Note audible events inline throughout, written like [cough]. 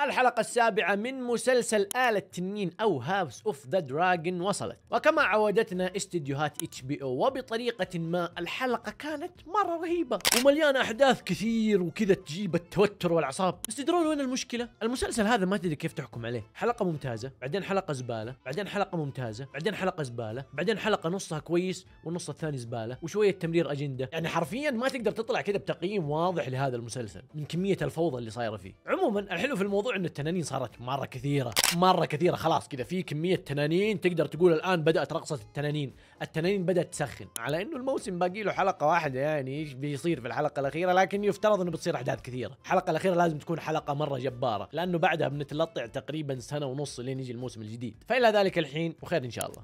الحلقة السابعة من مسلسل آلة التنين أو هافس أوف ذا دراجون وصلت وكما عودتنا استديوهات اتش بي او وبطريقة ما الحلقة كانت مرة رهيبة ومليانة أحداث كثير وكذا تجيب التوتر والأعصاب بس تدرون وين المشكلة؟ المسلسل هذا ما تدري كيف تحكم عليه حلقة ممتازة بعدين حلقة زبالة بعدين حلقة ممتازة بعدين حلقة زبالة بعدين حلقة نصها كويس والنص الثاني زبالة وشوية تمرير أجندة يعني حرفيا ما تقدر تطلع كذا بتقييم واضح لهذا المسلسل من كمية الفوضى اللي صايرة فيه عموما الحلو في الموضوع موضوع ان التنانين صارت مره كثيره مره كثيره خلاص كذا في كميه تنانين تقدر تقول الان بدات رقصه التنانين التنانين بدات تسخن على انه الموسم باقي له حلقه واحده يعني ايش بيصير في الحلقه الاخيره لكن يفترض انه بتصير احداث كثيره الحلقه الاخيره لازم تكون حلقه مره جباره لانه بعدها بنتلطع تقريبا سنه ونص لين يجي الموسم الجديد فالى ذلك الحين وخير ان شاء الله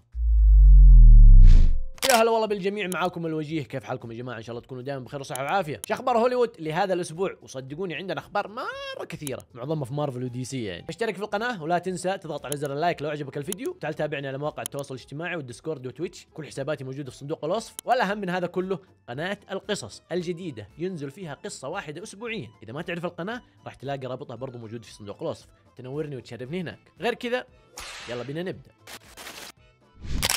يا هلا والله بالجميع معاكم الوجيه كيف حالكم يا جماعه ان شاء الله تكونوا دائما بخير وصحه وعافيه شو اخبار هوليوود لهذا الاسبوع وصدقوني عندنا اخبار مره كثيره معظمها في مارفل ودي سي يعني اشترك في القناه ولا تنسى تضغط على زر اللايك لو عجبك الفيديو تعال تابعني على مواقع التواصل الاجتماعي والديسكورد وتويتش كل حساباتي موجوده في صندوق الوصف والاهم من هذا كله قناه القصص الجديده ينزل فيها قصه واحده اسبوعيا اذا ما تعرف القناه راح تلاقي رابطها برضو موجود في صندوق الوصف تنورني وتشرفني هناك غير كذا يلا بينا نبدا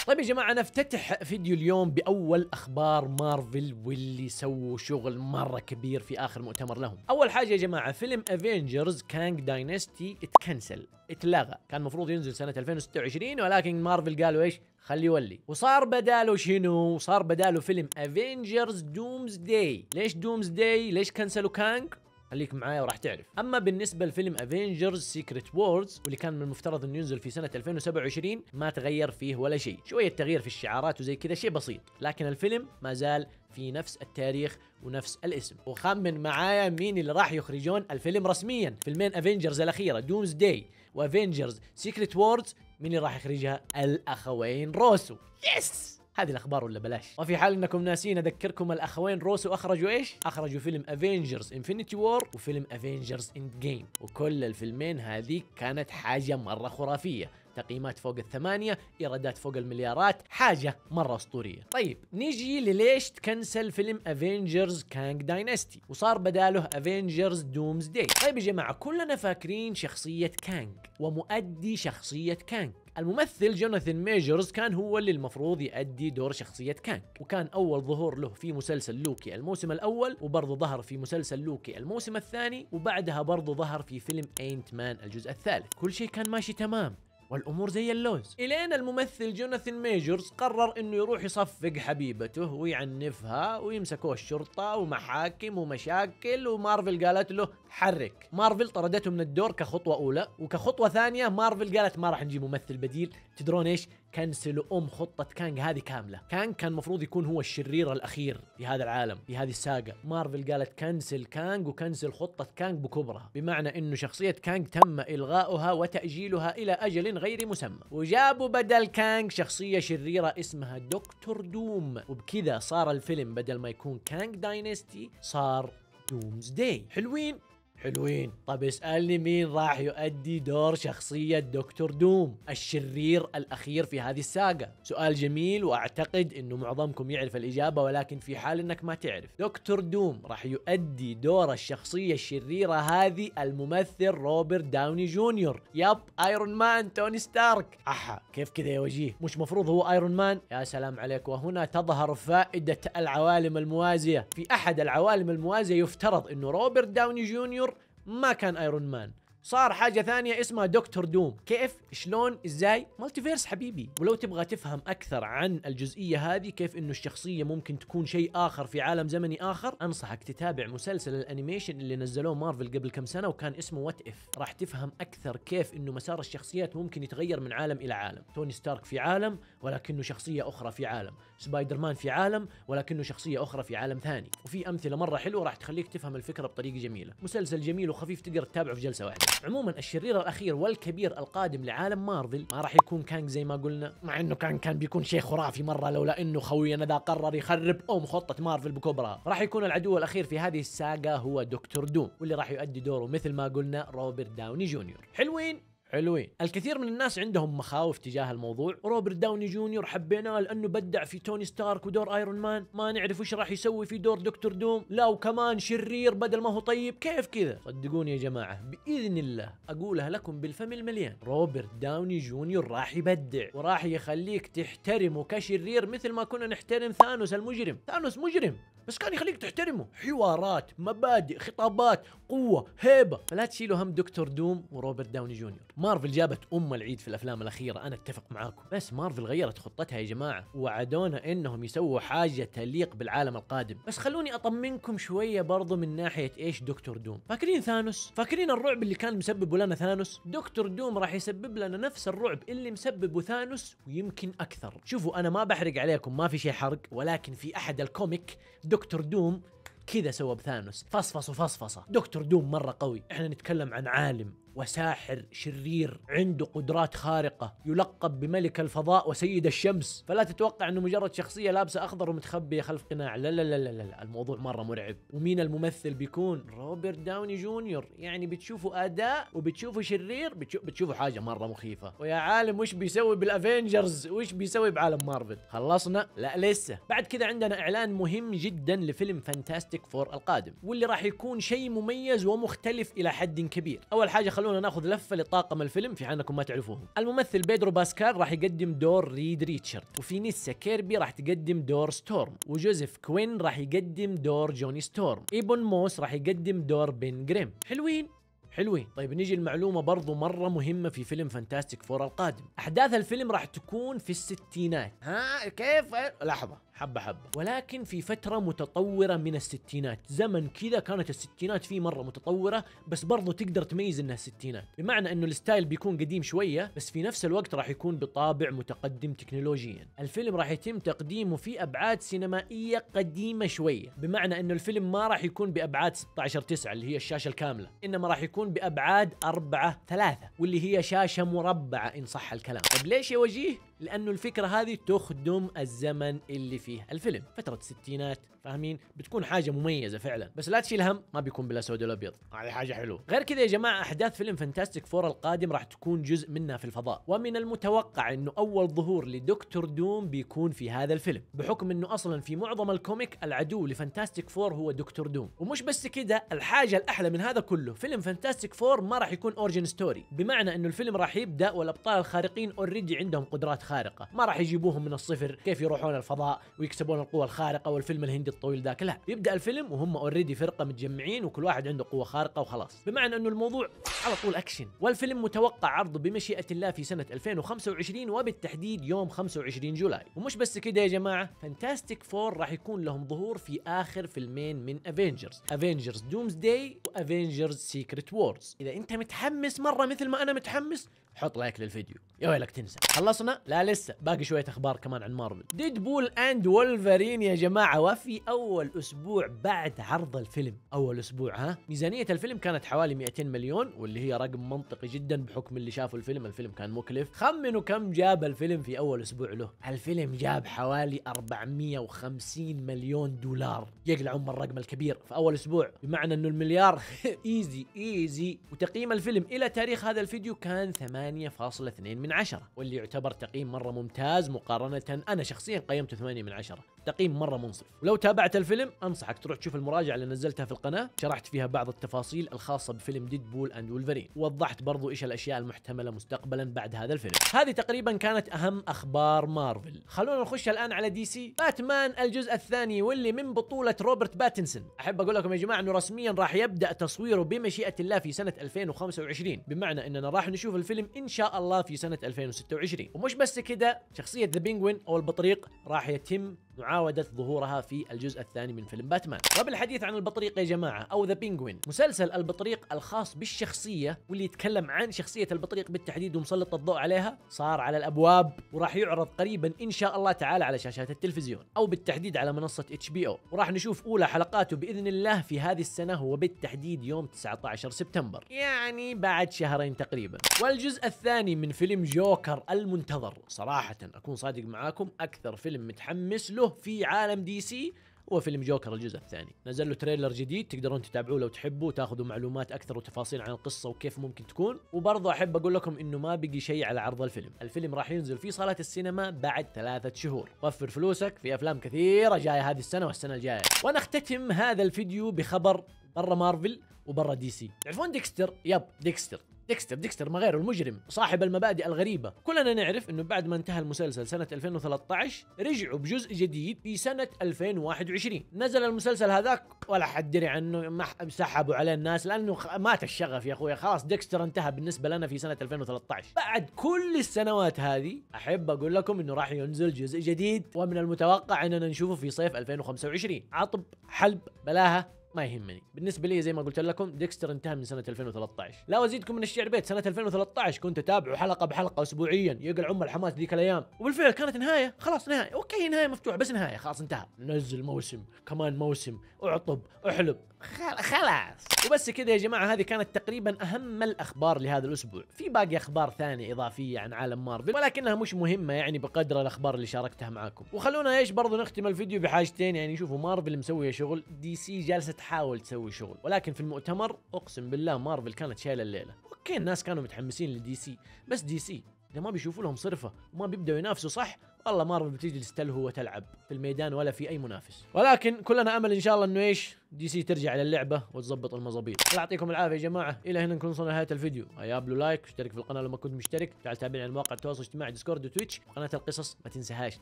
طيب يا جماعه نفتتح فيديو اليوم باول اخبار مارفل واللي سووا شغل مره كبير في اخر مؤتمر لهم اول حاجه يا جماعه فيلم أفينجرز كانج داينستي اتكنسل اتلغى كان المفروض ينزل سنه 2026 ولكن مارفل قالوا ايش خليه يولي وصار بداله شنو صار بداله فيلم أفينجرز دومز داي ليش دومز داي ليش كنسلوا كانج خليك معايا وراح تعرف اما بالنسبه لفيلم افنجرز سيكريت وورز واللي كان من المفترض انه ينزل في سنه 2027 ما تغير فيه ولا شيء شويه تغيير في الشعارات وزي كذا شيء بسيط لكن الفيلم ما زال في نفس التاريخ ونفس الاسم وخمن معايا مين اللي راح يخرجون الفيلم رسميا فيلمين افنجرز الاخيره دومز داي وافنجرز سيكريت وورز مين اللي راح يخرجها الاخوين روسو يس هذه الاخبار ولا بلاش وفي حال انكم ناسين اذكركم الاخوين روسو اخرجوا ايش اخرجوا فيلم افنجرز انفنتي وور وفيلم افنجرز اند جيم وكل الفيلمين هذه كانت حاجه مره خرافيه تقييمات فوق الثمانية إيرادات فوق المليارات حاجة مرة أسطورية طيب نيجي لليش تكنسل فيلم أفينجرز كانج داينستي وصار بداله أفينجرز دومز داي طيب يا جماعة كلنا فاكرين شخصية كانج ومؤدي شخصية كانج الممثل جوناثان ميجرز كان هو اللي المفروض يؤدي دور شخصية كانج وكان أول ظهور له في مسلسل لوكي الموسم الأول وبرضه ظهر في مسلسل لوكي الموسم الثاني وبعدها برضه ظهر في فيلم اينت مان الجزء الثالث كل شيء كان ماشي تمام والامور زي اللوز الين الممثل جوناثان ميجورز قرر انه يروح يصفق حبيبته ويعنفها ويمسكوه الشرطه ومحاكم ومشاكل ومارفل قالت له حرك مارفل طردته من الدور كخطوه اولى وكخطوه ثانيه مارفل قالت ما راح نجيب ممثل بديل تدرون ايش كنسلوا ام خطه كانج هذه كامله كانج كان المفروض يكون هو الشرير الاخير في هذا العالم في هذه الساقه مارفل قالت كنسل كانج وكنسل خطه كانج بكبرها بمعنى انه شخصيه كانج تم الغاؤها وتاجيلها الى اجل غير مسمى وجابوا بدل كانج شخصيه شريره اسمها دكتور دوم وبكذا صار الفيلم بدل ما يكون كانج داينستي صار دومز داي حلوين حلوين طب اسألني مين راح يؤدي دور شخصية دكتور دوم الشرير الأخير في هذه الساقة سؤال جميل وأعتقد أنه معظمكم يعرف الإجابة ولكن في حال أنك ما تعرف دكتور دوم راح يؤدي دور الشخصية الشريرة هذه الممثل روبرت داوني جونيور ياب ايرون مان توني ستارك أحا كيف كذا يا وجيه مش مفروض هو ايرون مان يا سلام عليك وهنا تظهر فائدة العوالم الموازية في أحد العوالم الموازية يفترض أنه روبرت داوني جونيور ما كان ايرون مان صار حاجه ثانيه اسمها دكتور دوم كيف شلون ازاي مالتيفيرس حبيبي ولو تبغى تفهم اكثر عن الجزئيه هذه كيف انه الشخصيه ممكن تكون شيء اخر في عالم زمني اخر انصحك تتابع مسلسل الانيميشن اللي نزلوه مارفل قبل كم سنه وكان اسمه وات اف راح تفهم اكثر كيف انه مسار الشخصيات ممكن يتغير من عالم الى عالم توني ستارك في عالم ولكنه شخصيه اخرى في عالم سبايدر مان في عالم ولكنه شخصيه اخرى في عالم ثاني وفي امثله مره حلوه راح تخليك تفهم الفكره بطريقه جميله مسلسل جميل وخفيف تقدر تتابعه في جلسه واحده عموما الشرير الاخير والكبير القادم لعالم مارفل ما راح يكون كانج زي ما قلنا مع انه كان كان بيكون شيء خرافي مره لولا انه خوينا ذا قرر يخرب ام خطه مارفل بكبرها راح يكون العدو الاخير في هذه الساقه هو دكتور دوم واللي راح يؤدي دوره مثل ما قلنا روبرت داوني جونيور حلوين حلوين الكثير من الناس عندهم مخاوف تجاه الموضوع روبرت داوني جونيور حبيناه لانه بدع في توني ستارك ودور ايرون مان ما نعرف وش راح يسوي في دور دكتور دوم لا وكمان شرير بدل ما هو طيب كيف كذا صدقوني يا جماعه باذن الله اقولها لكم بالفم المليان روبرت داوني جونيور راح يبدع وراح يخليك تحترمه كشرير مثل ما كنا نحترم ثانوس المجرم ثانوس مجرم بس كان يخليك تحترمه حوارات مبادئ خطابات قوه هيبه فلا تشيلوا هم دكتور دوم وروبرت داوني جونيور مارفل جابت ام العيد في الافلام الاخيره انا اتفق معاكم بس مارفل غيرت خطتها يا جماعه وعدونا انهم يسووا حاجه تليق بالعالم القادم بس خلوني اطمنكم شويه برضو من ناحيه ايش دكتور دوم فاكرين ثانوس فاكرين الرعب اللي كان مسببه لنا ثانوس دكتور دوم راح يسبب لنا نفس الرعب اللي مسببه ثانوس ويمكن اكثر شوفوا انا ما بحرق عليكم ما في شيء حرق ولكن في احد الكوميك دكتور دوم كذا سوى بثانوس فصفص وفصفصة دكتور دوم مرة قوي احنا نتكلم عن عالم وساحر شرير عنده قدرات خارقة يلقب بملك الفضاء وسيد الشمس فلا تتوقع أنه مجرد شخصية لابسة أخضر ومتخبية خلف قناع لا لا لا لا لا الموضوع مرة مرعب ومين الممثل بيكون روبرت داوني جونيور يعني بتشوفوا أداء وبتشوفوا شرير بتشوف بتشوفوا حاجة مرة مخيفة ويا عالم وش بيسوي بالأفينجرز وش بيسوي بعالم مارفل خلصنا لا لسه بعد كذا عندنا إعلان مهم جدا لفيلم فانتاستيك فور القادم واللي راح يكون شيء مميز ومختلف إلى حد كبير أول حاجة خلونا خلونا ناخذ لفه لطاقم الفيلم في حال انكم ما تعرفوهم الممثل بيدرو باسكال راح يقدم دور ريد ريتشارد وفينيسا كيربي راح تقدم دور ستورم وجوزيف كوين راح يقدم دور جوني ستورم ايبون موس راح يقدم دور بن جريم حلوين حلوين طيب نيجي المعلومة برضو مرة مهمة في فيلم فانتاستيك فور القادم أحداث الفيلم راح تكون في الستينات ها كيف لحظة حبة حبة ولكن في فترة متطورة من الستينات زمن كذا كانت الستينات فيه مرة متطورة بس برضو تقدر تميز انها ستينات بمعنى انه الستايل بيكون قديم شوية بس في نفس الوقت راح يكون بطابع متقدم تكنولوجيا الفيلم راح يتم تقديمه في ابعاد سينمائية قديمة شوية بمعنى انه الفيلم ما راح يكون بابعاد 16 9 اللي هي الشاشة الكاملة انما راح يكون بابعاد 4 3 واللي هي شاشة مربعة ان صح الكلام طيب ليش يا وجيه لانه الفكره هذه تخدم الزمن اللي فيه الفيلم فتره الستينات فاهمين بتكون حاجه مميزه فعلا بس لا تشيل هم ما بيكون بلا سود ولا ابيض هذه حاجه حلوه غير كذا يا جماعه احداث فيلم فانتاستيك فور القادم راح تكون جزء منها في الفضاء ومن المتوقع انه اول ظهور لدكتور دوم بيكون في هذا الفيلم بحكم انه اصلا في معظم الكوميك العدو لفانتاستيك فور هو دكتور دوم ومش بس كده الحاجه الاحلى من هذا كله فيلم فانتاستيك فور ما راح يكون اورجن ستوري بمعنى انه الفيلم راح يبدا والابطال الخارقين اوريدي عندهم قدرات خارقه ما راح يجيبوهم من الصفر كيف يروحون الفضاء ويكسبون القوة الخارقة والفيلم الهندي الطويل ذاك لا يبدا الفيلم وهم اوريدي فرقة متجمعين وكل واحد عنده قوة خارقة وخلاص بمعنى انه الموضوع على طول اكشن والفيلم متوقع عرضه بمشيئة الله في سنة 2025 وبالتحديد يوم 25 جولاي ومش بس كده يا جماعة فانتاستيك فور راح يكون لهم ظهور في اخر فيلمين من افنجرز افنجرز دومز داي وافنجرز سيكريت وورز اذا انت متحمس مرة مثل ما انا متحمس حط لايك للفيديو يا ويلك تنسى خلصنا لا لسه باقي شويه اخبار كمان عن مارفل ديد بول اند وولفرين يا جماعه وفي اول اسبوع بعد عرض الفيلم اول اسبوع ها ميزانيه الفيلم كانت حوالي 200 مليون واللي هي رقم منطقي جدا بحكم اللي شافوا الفيلم الفيلم كان مكلف خمنوا كم جاب الفيلم في اول اسبوع له الفيلم جاب حوالي 450 مليون دولار يقلعون من الرقم الكبير في اول اسبوع بمعنى انه المليار ايزي [laughs] ايزي وتقييم الفيلم الى تاريخ هذا الفيديو كان 8 8.2 من عشرة واللي يعتبر تقييم مرة ممتاز مقارنة أنا شخصيا قيمته 8 من عشرة تقييم مرة منصف ولو تابعت الفيلم أنصحك تروح تشوف المراجعة اللي نزلتها في القناة شرحت فيها بعض التفاصيل الخاصة بفيلم ديدبول أند وولفرين ووضحت برضو إيش الأشياء المحتملة مستقبلا بعد هذا الفيلم هذه تقريبا كانت أهم أخبار مارفل خلونا نخش الآن على دي سي باتمان الجزء الثاني واللي من بطولة روبرت باتنسون أحب أقول لكم يا جماعة أنه رسميا راح يبدأ تصويره بمشيئة الله في سنة 2025 بمعنى أننا راح نشوف الفيلم ان شاء الله في سنه 2026 ومش بس كده شخصيه ذا بينجوين او البطريق راح يتم معاودة ظهورها في الجزء الثاني من فيلم باتمان قبل الحديث عن البطريق يا جماعة أو ذا بينجوين مسلسل البطريق الخاص بالشخصية واللي يتكلم عن شخصية البطريق بالتحديد ومسلط الضوء عليها صار على الأبواب وراح يعرض قريبا إن شاء الله تعالى على شاشات التلفزيون أو بالتحديد على منصة اتش بي او وراح نشوف أولى حلقاته بإذن الله في هذه السنة وبالتحديد يوم 19 سبتمبر يعني بعد شهرين تقريبا والجزء الثاني من فيلم جوكر المنتظر صراحة أكون صادق معاكم أكثر فيلم متحمس له له في عالم دي سي هو فيلم جوكر الجزء الثاني نزل له تريلر جديد تقدرون تتابعوه لو تحبوا تاخذوا معلومات اكثر وتفاصيل عن القصه وكيف ممكن تكون وبرضه احب اقول لكم انه ما بقي شيء على عرض الفيلم الفيلم راح ينزل في صالات السينما بعد ثلاثة شهور وفر فلوسك في افلام كثيره جايه هذه السنه والسنه الجايه ونختتم هذا الفيديو بخبر برا مارفل وبرا دي سي تعرفون ديكستر يب ديكستر ديكستر ديكستر ما غيره المجرم صاحب المبادئ الغريبة كلنا نعرف انه بعد ما انتهى المسلسل سنة 2013 رجعوا بجزء جديد في سنة 2021 نزل المسلسل هذاك ولا حد دري عنه ما سحبوا عليه الناس لانه مات الشغف يا اخوي خلاص ديكستر انتهى بالنسبة لنا في سنة 2013 بعد كل السنوات هذه احب اقول لكم انه راح ينزل جزء جديد ومن المتوقع اننا نشوفه في صيف 2025 عطب حلب بلاها ما يهمني بالنسبه لي زي ما قلت لكم ديكستر انتهى من سنه 2013 لا ازيدكم من الشعر بيت سنه 2013 كنت اتابعه حلقه بحلقه اسبوعيا يقل ام الحماس ذيك الايام وبالفعل كانت نهايه خلاص نهايه اوكي نهايه مفتوحه بس نهايه خلاص انتهى نزل موسم كمان موسم اعطب احلب خلاص وبس كذا يا جماعة هذه كانت تقريبا أهم الأخبار لهذا الأسبوع في باقي أخبار ثانية إضافية عن عالم مارفل ولكنها مش مهمة يعني بقدر الأخبار اللي شاركتها معاكم وخلونا إيش برضو نختم الفيديو بحاجتين يعني شوفوا مارفل مسوية شغل دي سي جالسة تحاول تسوي شغل ولكن في المؤتمر أقسم بالله مارفل كانت شايلة الليلة أوكي الناس كانوا متحمسين لدي سي بس دي سي اذا ما بيشوفوا لهم صرفه وما بيبداوا ينافسوا صح والله مارفل بتجلس تلهو وتلعب في الميدان ولا في اي منافس ولكن كلنا امل ان شاء الله انه ايش دي سي ترجع للعبه وتظبط المظابيط الله يعطيكم العافيه يا جماعه الى هنا نكون وصلنا لنهايه الفيديو يا بلو لايك اشترك في القناه لو ما كنت مشترك تعال تابعني على مواقع التواصل الاجتماعي ديسكورد وتويتش قناه القصص ما تنساهاش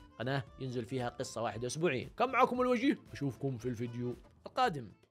قناه ينزل فيها قصه واحده اسبوعيا كان معكم الوجيه اشوفكم في الفيديو القادم